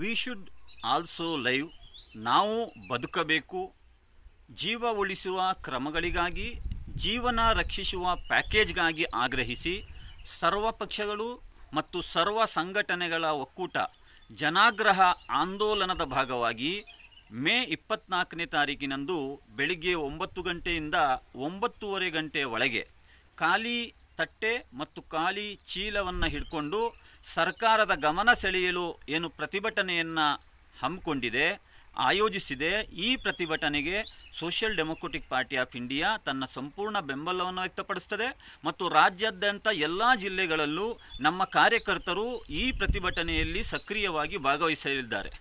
we should also live ನಾವು ಬದುಕಬೇಕು ಜೀವ ಉಳಿಸುವ ಕ್ರಮಗಳಿಗಾಗಿ ಜೀವನ ರಕ್ಷಿಸುವ ಪ್ಯಾಕೇಜ್ಗಾಗಿ ಆಗ್ರಹಿಸಿ ಸರ್ವ ಪಕ್ಷಗಳು ಮತ್ತು ಸರ್ವ ಸಂಘಟನೆಗಳ ಒಕ್ಕೂಟ ಜನಾಗ್ರಹ ಆಂದೋಲನದ ಭಾಗವಾಗಿ ಮೇ ಇಪ್ಪತ್ನಾಲ್ಕನೇ ತಾರೀಕಿನಂದು ಬೆಳಿಗ್ಗೆ ಒಂಬತ್ತು ಗಂಟೆಯಿಂದ ಒಂಬತ್ತೂವರೆ ಗಂಟೆ ಒಳಗೆ ಖಾಲಿ ತಟ್ಟೆ ಮತ್ತು ಖಾಲಿ ಚೀಲವನ್ನು ಹಿಡ್ಕೊಂಡು ಸರ್ಕಾರದ ಗಮನ ಸೆಳೆಯಲು ಏನು ಪ್ರತಿಭಟನೆಯನ್ನು ಹಮ್ಮಿಕೊಂಡಿದೆ ಆಯೋಜಿಸಿದೆ ಈ ಪ್ರತಿಭಟನೆಗೆ Social Democratic Party of India ತನ್ನ ಸಂಪೂರ್ಣ ಬೆಂಬಲವನ್ನು ವ್ಯಕ್ತಪಡಿಸ್ತದೆ ಮತ್ತು ರಾಜ್ಯಾದ್ಯಂತ ಎಲ್ಲ ಜಿಲ್ಲೆಗಳಲ್ಲೂ ನಮ್ಮ ಕಾರ್ಯಕರ್ತರು ಈ ಪ್ರತಿಭಟನೆಯಲ್ಲಿ ಸಕ್ರಿಯವಾಗಿ ಭಾಗವಹಿಸಲಿದ್ದಾರೆ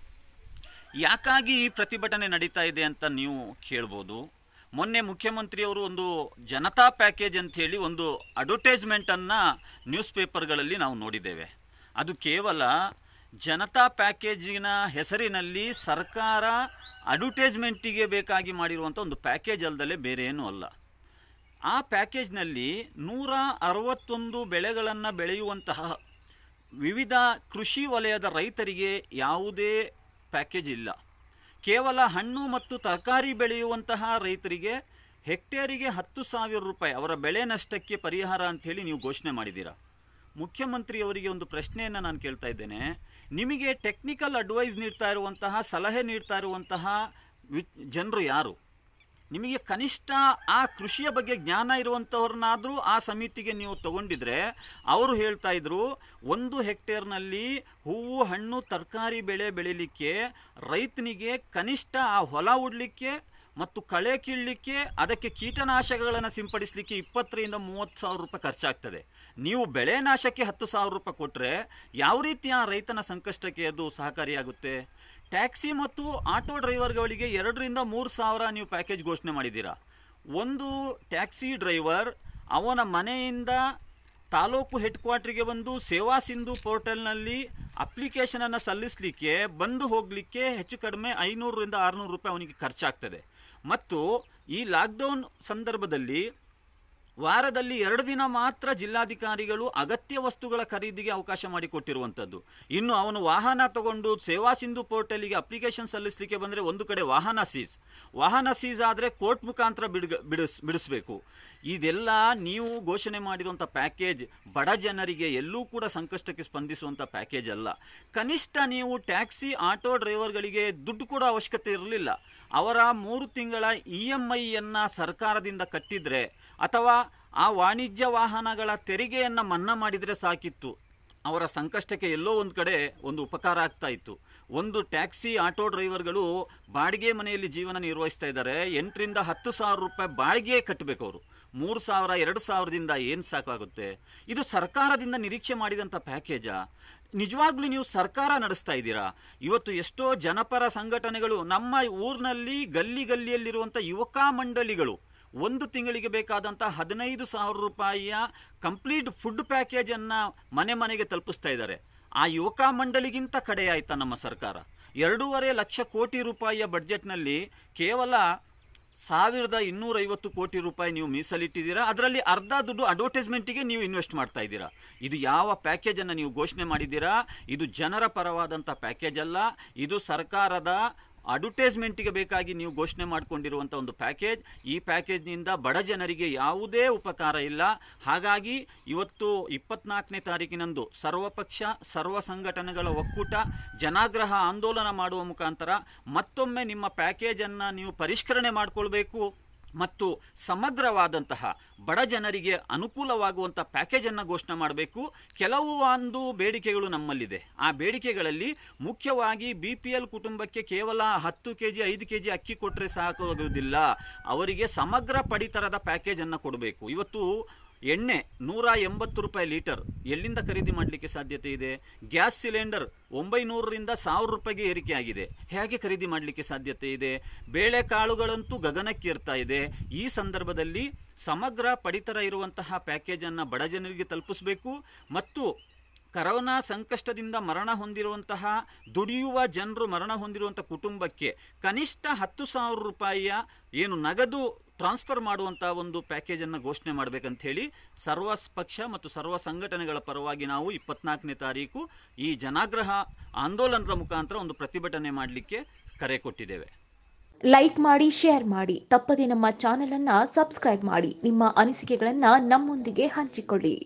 ಯಾಕಾಗಿ ಈ ಪ್ರತಿಭಟನೆ ನಡೀತಾ ಇದೆ ಅಂತ ನೀವು ಕೇಳ್ಬೋದು ಮೊನ್ನೆ ಮುಖ್ಯಮಂತ್ರಿಯವರು ಒಂದು ಜನತಾ ಪ್ಯಾಕೇಜ್ ಅಂಥೇಳಿ ಒಂದು ಅಡ್ವರ್ಟೈಸ್ಮೆಂಟನ್ನು ನ್ಯೂಸ್ ಪೇಪರ್ಗಳಲ್ಲಿ ನಾವು ನೋಡಿದ್ದೇವೆ ಅದು ಕೇವಲ ಜನತಾ ಪ್ಯಾಕೇಜಿನ ಹೆಸರಿನಲ್ಲಿ ಸರ್ಕಾರ ಅಡ್ವಟೈಸ್ಮೆಂಟಿಗೆ ಬೇಕಾಗಿ ಮಾಡಿರುವಂಥ ಒಂದು ಪ್ಯಾಕೇಜ್ ಅಲ್ಲದಲ್ಲೇ ಬೇರೆ ಏನೂ ಅಲ್ಲ ಆ ಪ್ಯಾಕೇಜ್ನಲ್ಲಿ ನೂರ ಅರವತ್ತೊಂದು ಬೆಳೆಗಳನ್ನು ಬೆಳೆಯುವಂತಹ ವಿವಿಧ ಕೃಷಿ ವಲಯದ ರೈತರಿಗೆ ಯಾವುದೇ ಪ್ಯಾಕೇಜ್ ಇಲ್ಲ ಕೇವಲ ಹಣ್ಣು ಮತ್ತು ತರಕಾರಿ ಬೆಳೆಯುವಂತಹ ರೈತರಿಗೆ ಹೆಕ್ಟೇರಿಗೆ ಹತ್ತು ಸಾವಿರ ರೂಪಾಯಿ ಅವರ ಬೆಳೆ ನಷ್ಟಕ್ಕೆ ಪರಿಹಾರ ಅಂಥೇಳಿ ನೀವು ಘೋಷಣೆ ಮಾಡಿದ್ದೀರಾ ಮುಖ್ಯಮಂತ್ರಿಯವರಿಗೆ ಒಂದು ಪ್ರಶ್ನೆಯನ್ನು ನಾನು ಕೇಳ್ತಾ ಇದ್ದೇನೆ ನಿಮಗೆ ಟೆಕ್ನಿಕಲ್ ಅಡ್ವೈಸ್ ನೀಡ್ತಾ ಇರುವಂತಹ ಸಲಹೆ ನೀಡ್ತಾ ಇರುವಂತಹ ವಿ ಜನರು ಯಾರು ನಿಮಗೆ ಕನಿಷ್ಠ ಆ ಕೃಷಿಯ ಬಗ್ಗೆ ಜ್ಞಾನ ಇರುವಂಥವ್ರನ್ನಾದರೂ ಆ ಸಮಿತಿಗೆ ನೀವು ತಗೊಂಡಿದ್ರೆ ಅವರು ಹೇಳ್ತಾ ಇದ್ರು ಒಂದು ಹೆಕ್ಟೇರ್ನಲ್ಲಿ ಹೂವು ಹಣ್ಣು ತರಕಾರಿ ಬೆಳೆ ಬೆಳೀಲಿಕ್ಕೆ ರೈತನಿಗೆ ಕನಿಷ್ಠ ಆ ಹೊಲ ಉಡ್ಲಿಕ್ಕೆ ಮತ್ತು ಕಳೆ ಕೀಳಲಿಕ್ಕೆ ಅದಕ್ಕೆ ಕೀಟನಾಶಕಗಳನ್ನು ಸಿಂಪಡಿಸಲಿಕ್ಕೆ ಇಪ್ಪತ್ತರಿಂದ ಮೂವತ್ತು ಸಾವಿರ ರೂಪಾಯಿ ಖರ್ಚಾಗ್ತದೆ ನೀವು ಬೆಳೆ ನಾಶಕ್ಕೆ ಹತ್ತು ಸಾವಿರ ರೂಪಾಯಿ ಕೊಟ್ಟರೆ ಯಾವ ರೀತಿಯ ರೈತನ ಸಂಕಷ್ಟಕ್ಕೆ ಅದು ಸಹಕಾರಿಯಾಗುತ್ತೆ ಟ್ಯಾಕ್ಸಿ ಮತ್ತು ಆಟೋ ಡ್ರೈವರ್ಗಳಿಗೆ ಎರಡರಿಂದ ಮೂರು ಸಾವಿರ ನೀವು ಪ್ಯಾಕೇಜ್ ಘೋಷಣೆ ಮಾಡಿದ್ದೀರಾ ಒಂದು ಟ್ಯಾಕ್ಸಿ ಡ್ರೈವರ್ ಅವನ ಮನೆಯಿಂದ ತಾಲೂಕು ಹೆಡ್ ಕ್ವಾರ್ಟರ್ಗೆ ಬಂದು ಸೇವಾ ಸಿಂಧು ಪೋರ್ಟಲ್ನಲ್ಲಿ ಅಪ್ಲಿಕೇಶನನ್ನು ಸಲ್ಲಿಸಲಿಕ್ಕೆ ಬಂದು ಹೋಗಲಿಕ್ಕೆ ಹೆಚ್ಚು ಕಡಿಮೆ ಐನೂರರಿಂದ ಆರುನೂರು ರೂಪಾಯಿ ಅವನಿಗೆ ಖರ್ಚಾಗ್ತದೆ ಮತ್ತು ಈ ಲಾಕ್ಡೌನ್ ಸಂದರ್ಭದಲ್ಲಿ ವಾರದಲ್ಲಿ ಎರಡು ದಿನ ಮಾತ್ರ ಜಿಲ್ಲಾಧಿಕಾರಿಗಳು ಅಗತ್ಯ ವಸ್ತುಗಳ ಖರೀದಿಗೆ ಅವಕಾಶ ಮಾಡಿಕೊಟ್ಟಿರುವಂಥದ್ದು ಇನ್ನು ಅವನು ವಾಹನ ತಗೊಂಡು ಸೇವಾ ಸಿಂಧು ಪೋರ್ಟಲಿಗೆ ಅಪ್ಲಿಕೇಶನ್ ಸಲ್ಲಿಸಲಿಕ್ಕೆ ಬಂದರೆ ಒಂದು ಕಡೆ ವಾಹನ ಸೀಸ್ ವಾಹನ ಸೀಸ್ ಆದರೆ ಕೋರ್ಟ್ ಮುಖಾಂತರ ಬಿಡಿಸ್ ಬಿಡಿಸಬೇಕು ಇದೆಲ್ಲ ನೀವು ಘೋಷಣೆ ಮಾಡಿರುವಂಥ ಪ್ಯಾಕೇಜ್ ಬಡ ಜನರಿಗೆ ಎಲ್ಲೂ ಕೂಡ ಸಂಕಷ್ಟಕ್ಕೆ ಸ್ಪಂದಿಸುವಂಥ ಪ್ಯಾಕೇಜ್ ಅಲ್ಲ ಕನಿಷ್ಠ ನೀವು ಟ್ಯಾಕ್ಸಿ ಆಟೋ ಡ್ರೈವರ್ಗಳಿಗೆ ದುಡ್ಡು ಕೂಡ ಅವಶ್ಯಕತೆ ಇರಲಿಲ್ಲ ಅವರ ಮೂರು ತಿಂಗಳ ಇ ಎಮ್ ಐಯನ್ನು ಸರ್ಕಾರದಿಂದ ಕಟ್ಟಿದರೆ ಅಥವಾ ಆ ವಾಣಿಜ್ಯ ವಾಹನಗಳ ತೆರಿಗೆಯನ್ನು ಮನ್ನಾ ಮಾಡಿದರೆ ಸಾಕಿತ್ತು ಅವರ ಸಂಕಷ್ಟಕ್ಕೆ ಎಲ್ಲೋ ಒಂದು ಕಡೆ ಒಂದು ಉಪಕಾರ ಆಗ್ತಾ ಇತ್ತು ಒಂದು ಟ್ಯಾಕ್ಸಿ ಆಟೋ ಡ್ರೈವರ್ಗಳು ಬಾಡಿಗೆ ಮನೆಯಲ್ಲಿ ಜೀವನ ನಿರ್ವಹಿಸ್ತಾ ಇದ್ದಾರೆ ಎಂಟರಿಂದ ಹತ್ತು ಸಾವಿರ ರೂಪಾಯಿ ಬಾಡಿಗೆ ಕಟ್ಟಬೇಕು ಅವರು ಮೂರು ಸಾವಿರ ಎರಡು ಸಾವಿರದಿಂದ ಏನು ಸಾಕಾಗುತ್ತೆ ಇದು ಸರ್ಕಾರದಿಂದ ನಿರೀಕ್ಷೆ ಮಾಡಿದಂಥ ಪ್ಯಾಕೇಜಾ ನಿಜವಾಗ್ಲೂ ನೀವು ಸರ್ಕಾರ ನಡೆಸ್ತಾ ಇದ್ದೀರಾ ಇವತ್ತು ಎಷ್ಟೋ ಜನಪರ ಸಂಘಟನೆಗಳು ನಮ್ಮ ಊರಿನಲ್ಲಿ ಗಲ್ಲಿ ಗಲ್ಲಿಯಲ್ಲಿರುವಂಥ ಯುವಕ ಮಂಡಳಿಗಳು ಒಂದು ತಿಂಗಳಿಗೆ ಬೇಕಾದಂಥ ಹದಿನೈದು ಸಾವಿರ ರೂಪಾಯಿಯ ಕಂಪ್ಲೀಟ್ ಫುಡ್ ಪ್ಯಾಕೇಜನ್ನು ಮನೆ ಮನೆಗೆ ತಲುಪಿಸ್ತಾ ಇದ್ದಾರೆ ಆ ಯುವಕ ಮಂಡಳಿಗಿಂತ ಕಡೆ ನಮ್ಮ ಸರ್ಕಾರ ಎರಡೂವರೆ ಲಕ್ಷ ಕೋಟಿ ರೂಪಾಯಿಯ ಬಡ್ಜೆಟ್ನಲ್ಲಿ ಕೇವಲ ಸಾವಿರದ ಇನ್ನೂರೈವತ್ತು ಕೋಟಿ ರೂಪಾಯಿ ನೀವು ಮೀಸಲಿಟ್ಟಿದ್ದೀರಾ ಅದರಲ್ಲಿ ಅರ್ಧ ದುಡ್ಡು ಅಡ್ವರ್ಟೈಸ್ಮೆಂಟಿಗೆ ನೀವು ಇನ್ವೆಸ್ಟ್ ಮಾಡ್ತಾ ಇದ್ದೀರಾ ಇದು ಯಾವ ಪ್ಯಾಕೇಜನ್ನು ನೀವು ಘೋಷಣೆ ಮಾಡಿದ್ದೀರಾ ಇದು ಜನರ ಪರವಾದಂಥ ಪ್ಯಾಕೇಜ್ ಅಲ್ಲ ಇದು ಸರ್ಕಾರದ ಅಡ್ವರ್ಟೈಸ್ಮೆಂಟಿಗೆ ಬೇಕಾಗಿ ನೀವು ಘೋಷಣೆ ಮಾಡಿಕೊಂಡಿರುವಂಥ ಒಂದು ಪ್ಯಾಕೇಜ್ ಈ ಪ್ಯಾಕೇಜ್ನಿಂದ ಬಡ ಜನರಿಗೆ ಯಾವುದೇ ಉಪಕಾರ ಇಲ್ಲ ಹಾಗಾಗಿ ಇವತ್ತು ಇಪ್ಪತ್ನಾಲ್ಕನೇ ತಾರೀಕಿನಂದು ಸರ್ವಪಕ್ಷ ಸರ್ವ ಸಂಘಟನೆಗಳ ಒಕ್ಕೂಟ ಜನಾಗ್ರಹ ಆಂದೋಲನ ಮಾಡುವ ಮುಖಾಂತರ ಮತ್ತೊಮ್ಮೆ ನಿಮ್ಮ ಪ್ಯಾಕೇಜನ್ನು ನೀವು ಪರಿಷ್ಕರಣೆ ಮಾಡಿಕೊಳ್ಬೇಕು ಮತ್ತು ಸಮಗ್ರವಾದಂತಹ ಬಡ ಜನರಿಗೆ ಅನುಕೂಲವಾಗುವಂಥ ಪ್ಯಾಕೇಜನ್ನು ಘೋಷಣೆ ಮಾಡಬೇಕು ಕೆಲವು ಒಂದು ಬೇಡಿಕೆಗಳು ನಮ್ಮಲ್ಲಿದೆ ಆ ಬೇಡಿಕೆಗಳಲ್ಲಿ ಮುಖ್ಯವಾಗಿ ಬಿ ಪಿ ಎಲ್ ಕುಟುಂಬಕ್ಕೆ ಕೇವಲ ಹತ್ತು ಕೆ ಜಿ ಐದು ಕೆ ಜಿ ಅಕ್ಕಿ ಕೊಟ್ಟರೆ ಸಾಕಾಗುವುದಿಲ್ಲ ಅವರಿಗೆ ಸಮಗ್ರ ಪಡಿತರದ ಪ್ಯಾಕೇಜನ್ನು ಕೊಡಬೇಕು ಇವತ್ತು ಎಣ್ಣೆ ನೂರ ಎಂಬತ್ತು ರೂಪಾಯಿ ಲೀಟರ್ ಎಲ್ಲಿಂದ ಖರೀದಿ ಮಾಡಲಿಕ್ಕೆ ಸಾಧ್ಯತೆ ಇದೆ ಗ್ಯಾಸ್ ಸಿಲಿಂಡರ್ ಒಂಬೈನೂರರಿಂದ ಸಾವಿರ ರೂಪಾಯಿಗೆ ಏರಿಕೆಯಾಗಿದೆ ಹೇಗೆ ಖರೀದಿ ಮಾಡಲಿಕ್ಕೆ ಸಾಧ್ಯತೆ ಇದೆ ಬೇಳೆಕಾಳುಗಳಂತೂ ಗಗನಕ್ಕೇರ್ತಾ ಇದೆ ಈ ಸಂದರ್ಭದಲ್ಲಿ ಸಮಗ್ರ ಪಡಿತರ ಇರುವಂತಹ ಪ್ಯಾಕೇಜನ್ನು ಬಡ ಜನರಿಗೆ ತಲುಪಿಸಬೇಕು ಮತ್ತು ಕರೋನಾ ಸಂಕಷ್ಟದಿಂದ ಮರಣ ಹೊಂದಿರುವಂತಹ ದುಡಿಯುವ ಜನರು ಮರಣ ಹೊಂದಿರುವಂಥ ಕುಟುಂಬಕ್ಕೆ ಕನಿಷ್ಠ ಹತ್ತು ಸಾವಿರ ರೂಪಾಯಿಯ ಏನು ನಗದು ಟ್ರಾನ್ಸ್ಫರ್ ಮಾಡುವಂಥ ಒಂದು ಪ್ಯಾಕೇಜನ್ನು ಘೋಷಣೆ ಮಾಡಬೇಕಂತ ಹೇಳಿ ಸರ್ವ ಪಕ್ಷ ಮತ್ತು ಸರ್ವ ಸಂಘಟನೆಗಳ ಪರವಾಗಿ ನಾವು ಇಪ್ಪತ್ನಾಲ್ಕನೇ ತಾರೀಕು ಈ ಜನಾಗ್ರಹ ಆಂದೋಲನದ ಮುಖಾಂತರ ಒಂದು ಪ್ರತಿಭಟನೆ ಮಾಡಲಿಕ್ಕೆ ಕರೆ ಕೊಟ್ಟಿದ್ದೇವೆ ಲೈಕ್ ಮಾಡಿ ಶೇರ್ ಮಾಡಿ ತಪ್ಪದೆ ನಮ್ಮ ಚಾನೆಲ್ ಅನ್ನ ಸಬ್ಸ್ಕ್ರೈಬ್ ಮಾಡಿ ನಿಮ್ಮ ಅನಿಸಿಕೆಗಳನ್ನು ನಮ್ಮೊಂದಿಗೆ ಹಂಚಿಕೊಳ್ಳಿ